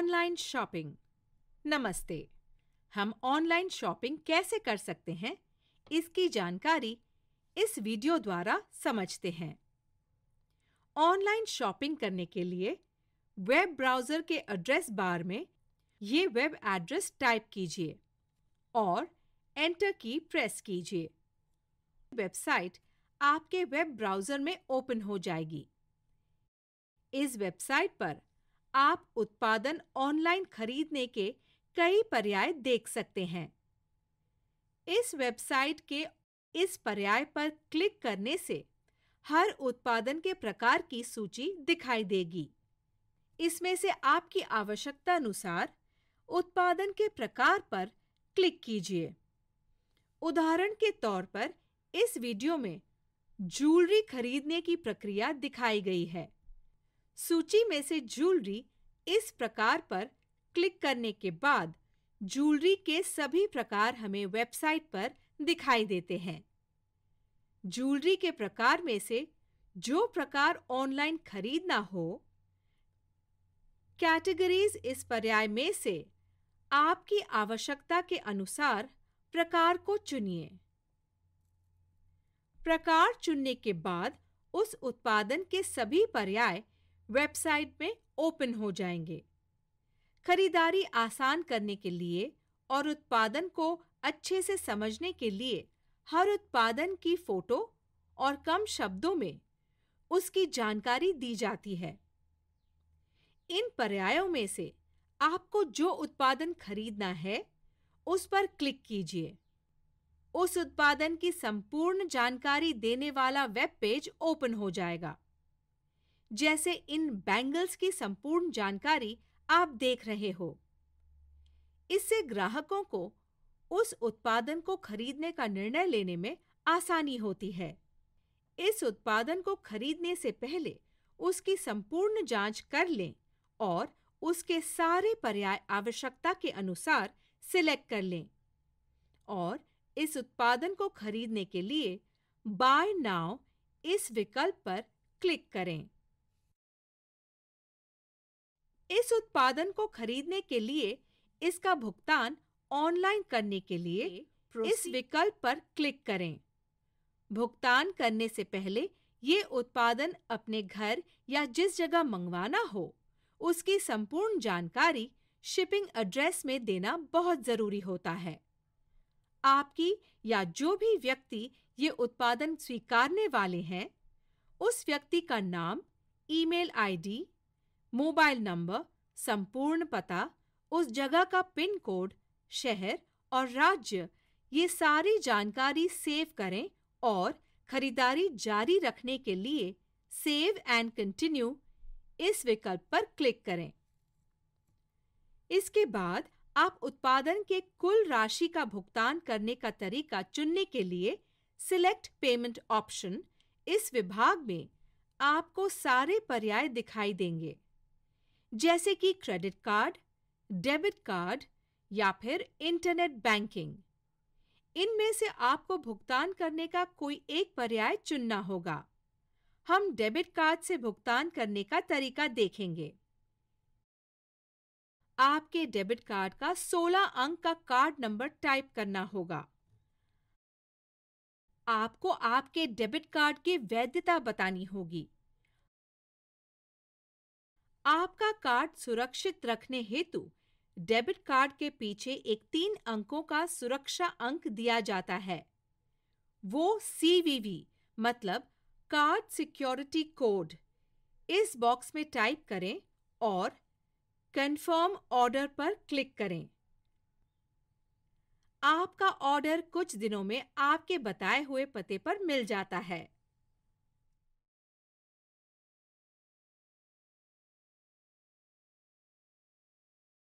online shopping नमस्ते हम online shopping कैसे कर सकते हैं इसकी जानकारी इस वीडियो द्वारा समझते हैं ऑनलाइन शॉपिंग करने के लिए वेब ब्राउज़र के एड्रेस बार में ये वेब एड्रेस टाइप कीजिए और एंटर की प्रेस कीजिए वेबसाइट आपके वेब ब्राउज़र में ओपन हो जाएगी इस वेबसाइट पर आप उत्पादन ऑनलाइन खरीदने के कई पर्याय देख सकते हैं इस वेबसाइट के इस पर्याय पर क्लिक करने से हर उत्पादन के प्रकार की सूची दिखाई देगी इसमें से आपकी आवश्यकता अनुसार उत्पादन के प्रकार पर क्लिक कीजिए उदाहरण के तौर पर इस वीडियो में ज्वेलरी खरीदने की प्रक्रिया दिखाई गई है सूची में से ज्वेलरी इस प्रकार पर क्लिक करने के बाद ज्वेलरी के सभी प्रकार हमें वेबसाइट पर दिखाई देते हैं ज्वेलरी के प्रकार में से जो प्रकार ऑनलाइन खरीदना हो कैटेगरीज इस पर्याय में से आपकी आवश्यकता के अनुसार प्रकार को चुनिए प्रकार चुनने के बाद उस उत्पादन के सभी पर्याय वेबसाइट में ओपन हो जाएंगे खरीदारी आसान करने के लिए और उत्पादन को अच्छे से समझने के लिए हर उत्पादन की फोटो और कम शब्दों में उसकी जानकारी दी जाती है इन पर्यायों में से आपको जो उत्पादन खरीदना है उस पर क्लिक कीजिए उस उत्पादन की संपूर्ण जानकारी देने वाला वेब पेज ओपन हो जाएगा जैसे इन बैंगल्स की संपूर्ण जानकारी आप देख रहे हो इससे ग्राहकों को उस उत्पादन को खरीदने का निर्णय लेने में आसानी होती है इस उत्पादन को खरीदने से पहले उसकी संपूर्ण जांच कर लें और उसके सारे पर्याय आवश्यकता के अनुसार सिलेक्ट कर लें और इस उत्पादन को खरीदने के लिए बाय नाउ इस विकल्प पर क्लिक करें इस उत्पादन को खरीदने के लिए इसका भुगतान ऑनलाइन करने के लिए इस विकल्प पर क्लिक करें भुगतान करने से पहले ये उत्पादन अपने घर या जिस जगह मंगवाना हो उसकी संपूर्ण जानकारी शिपिंग एड्रेस में देना बहुत जरूरी होता है आपकी या जो भी व्यक्ति ये उत्पादन स्वीकारने वाले हैं उस व्यक्ति का नाम ईमेल आईडी, मोबाइल नंबर संपूर्ण पता उस जगह का पिन कोड शहर और राज्य ये सारी जानकारी सेव करें और खरीदारी जारी रखने के लिए सेव एंड कंटिन्यू इस विकल्प पर क्लिक करें इसके बाद आप उत्पादन के कुल राशि का भुगतान करने का तरीका चुनने के लिए सिलेक्ट पेमेंट ऑप्शन इस विभाग में आपको सारे पर्याय दिखाई देंगे जैसे कि क्रेडिट कार्ड डेबिट कार्ड या फिर इंटरनेट बैंकिंग इनमें से आपको भुगतान करने का कोई एक पर्याय चुनना होगा हम डेबिट कार्ड से भुगतान करने का तरीका देखेंगे आपके डेबिट कार्ड का 16 अंक का कार्ड नंबर टाइप करना होगा आपको आपके डेबिट कार्ड की वैधता बतानी होगी आपका कार्ड सुरक्षित रखने हेतु डेबिट कार्ड के पीछे एक तीन अंकों का सुरक्षा अंक दिया जाता है वो सीवीवी मतलब कार्ड सिक्योरिटी कोड इस बॉक्स में टाइप करें और कंफर्म ऑर्डर पर क्लिक करें आपका ऑर्डर कुछ दिनों में आपके बताए हुए पते पर मिल जाता है